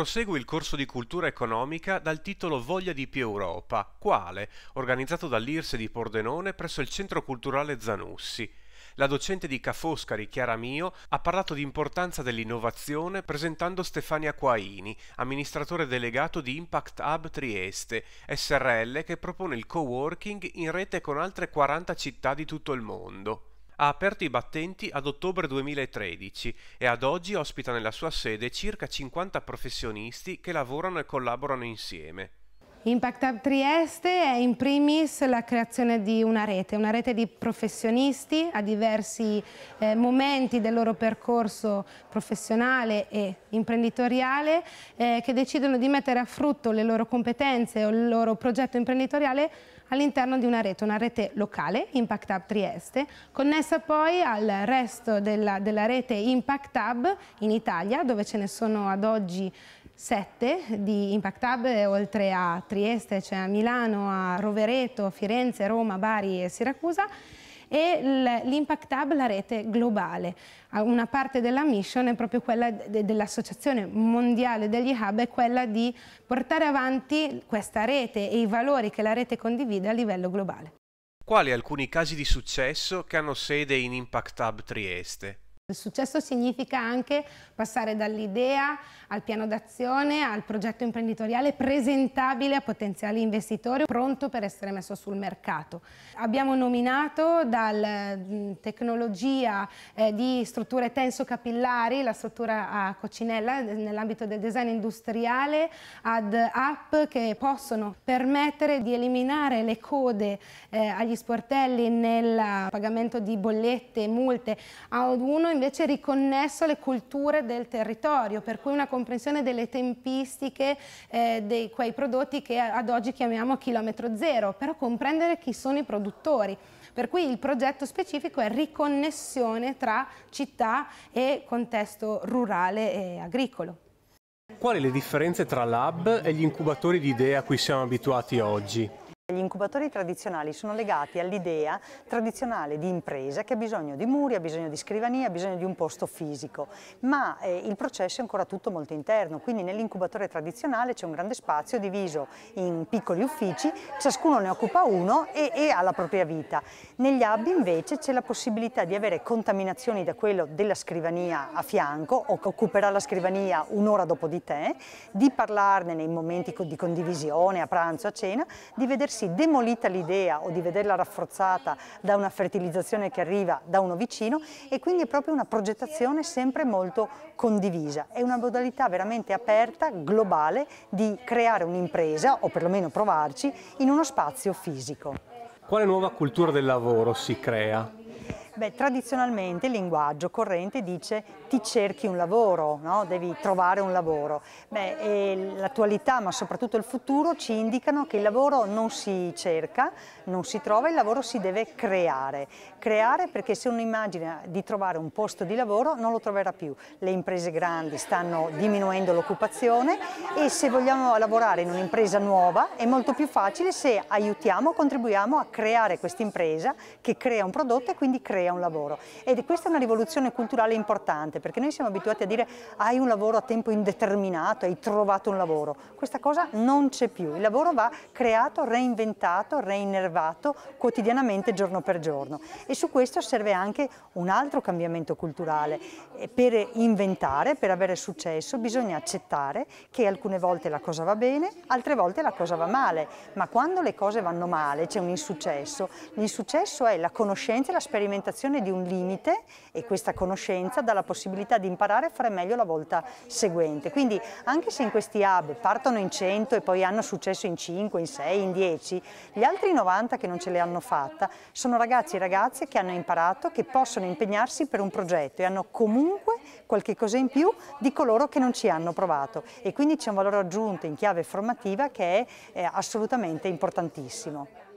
prosegue il corso di cultura economica dal titolo Voglia di più Europa, quale, organizzato dall'IRSE di Pordenone presso il Centro Culturale Zanussi. La docente di Ca' Foscari, Chiara Mio, ha parlato di importanza dell'innovazione presentando Stefania Quaini, amministratore delegato di Impact Hub Trieste, SRL che propone il co-working in rete con altre 40 città di tutto il mondo ha aperto i battenti ad ottobre 2013 e ad oggi ospita nella sua sede circa 50 professionisti che lavorano e collaborano insieme. Impact Hub Trieste è in primis la creazione di una rete, una rete di professionisti a diversi eh, momenti del loro percorso professionale e imprenditoriale eh, che decidono di mettere a frutto le loro competenze o il loro progetto imprenditoriale all'interno di una rete, una rete locale, Impact Hub Trieste, connessa poi al resto della, della rete Impact Hub in Italia, dove ce ne sono ad oggi 7 di Impact Hub, oltre a Trieste c'è cioè a Milano, a Rovereto, Firenze, Roma, Bari e Siracusa e l'Impact Hub, la rete globale. Una parte della mission è proprio quella de dell'Associazione Mondiale degli Hub, è quella di portare avanti questa rete e i valori che la rete condivide a livello globale. Quali alcuni casi di successo che hanno sede in Impact Hub Trieste? Il successo significa anche passare dall'idea al piano d'azione, al progetto imprenditoriale presentabile a potenziali investitori, pronto per essere messo sul mercato. Abbiamo nominato dal mm, tecnologia eh, di strutture tenso-capillari, la struttura a coccinella eh, nell'ambito del design industriale, ad app che possono permettere di eliminare le code eh, agli sportelli nel pagamento di bollette, multe, ad uno invece riconnesso alle culture del territorio, per cui una comprensione delle tempistiche eh, di quei prodotti che ad oggi chiamiamo chilometro zero, però comprendere chi sono i produttori. Per cui il progetto specifico è riconnessione tra città e contesto rurale e agricolo. Quali le differenze tra lab e gli incubatori di idee a cui siamo abituati oggi? incubatori tradizionali sono legati all'idea tradizionale di impresa che ha bisogno di muri, ha bisogno di scrivania, ha bisogno di un posto fisico, ma eh, il processo è ancora tutto molto interno, quindi nell'incubatore tradizionale c'è un grande spazio diviso in piccoli uffici, ciascuno ne occupa uno e, e ha la propria vita. Negli hub invece c'è la possibilità di avere contaminazioni da quello della scrivania a fianco o che occuperà la scrivania un'ora dopo di te, di parlarne nei momenti di condivisione, a pranzo, a cena, di vedersi demolita l'idea o di vederla rafforzata da una fertilizzazione che arriva da uno vicino e quindi è proprio una progettazione sempre molto condivisa. È una modalità veramente aperta, globale, di creare un'impresa o perlomeno provarci in uno spazio fisico. Quale nuova cultura del lavoro si crea? Beh, tradizionalmente il linguaggio corrente dice ti cerchi un lavoro, no? devi trovare un lavoro. l'attualità, ma soprattutto il futuro, ci indicano che il lavoro non si cerca, non si trova, il lavoro si deve creare. Creare perché se uno immagina di trovare un posto di lavoro non lo troverà più. Le imprese grandi stanno diminuendo l'occupazione e se vogliamo lavorare in un'impresa nuova è molto più facile se aiutiamo, contribuiamo a creare questa impresa che crea un prodotto e quindi crea crea un lavoro. Ed questa è una rivoluzione culturale importante perché noi siamo abituati a dire hai un lavoro a tempo indeterminato, hai trovato un lavoro. Questa cosa non c'è più, il lavoro va creato, reinventato, reinnervato quotidianamente giorno per giorno e su questo serve anche un altro cambiamento culturale. Per inventare, per avere successo bisogna accettare che alcune volte la cosa va bene, altre volte la cosa va male, ma quando le cose vanno male c'è un insuccesso, l'insuccesso è la conoscenza e la sperimentazione l'accettazione di un limite e questa conoscenza dà la possibilità di imparare a fare meglio la volta seguente. Quindi anche se in questi hub partono in 100 e poi hanno successo in 5, in 6, in 10, gli altri 90 che non ce le hanno fatta sono ragazzi e ragazze che hanno imparato che possono impegnarsi per un progetto e hanno comunque qualche cosa in più di coloro che non ci hanno provato e quindi c'è un valore aggiunto in chiave formativa che è eh, assolutamente importantissimo.